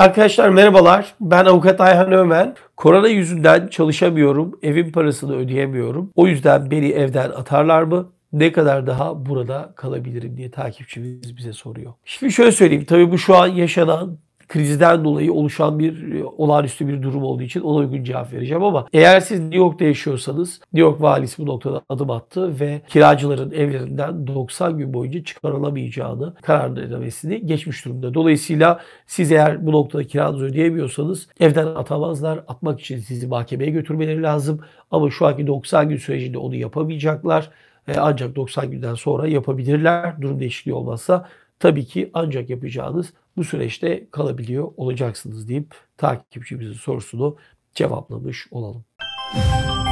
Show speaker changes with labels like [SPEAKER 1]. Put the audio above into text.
[SPEAKER 1] Arkadaşlar merhabalar. Ben avukat Ayhan Ömen. Korona yüzünden çalışamıyorum. Evin parasını ödeyemiyorum. O yüzden beni evden atarlar mı? Ne kadar daha burada kalabilirim diye takipçimiz bize soruyor. Şimdi şöyle söyleyeyim. Tabii bu şu an yaşanan krizden dolayı oluşan bir e, olağanüstü bir durum olduğu için ona uygun cevap vereceğim ama eğer siz New York'ta yaşıyorsanız New York valisi bu noktada adım attı ve kiracıların evlerinden 90 gün boyunca çıkarılamayacağını kararnamesini geçmiş durumda. Dolayısıyla siz eğer bu noktada kiranızı ödeyemiyorsanız evden atamazlar. Atmak için sizi mahkemeye götürmeleri lazım. Ama şu anki 90 gün sürecinde onu yapamayacaklar. E, ancak 90 günden sonra yapabilirler. Durum değişikliği olmazsa tabii ki ancak yapacağınız bu süreçte kalabiliyor olacaksınız deyip takipçimizin sorusunu cevaplamış olalım. Müzik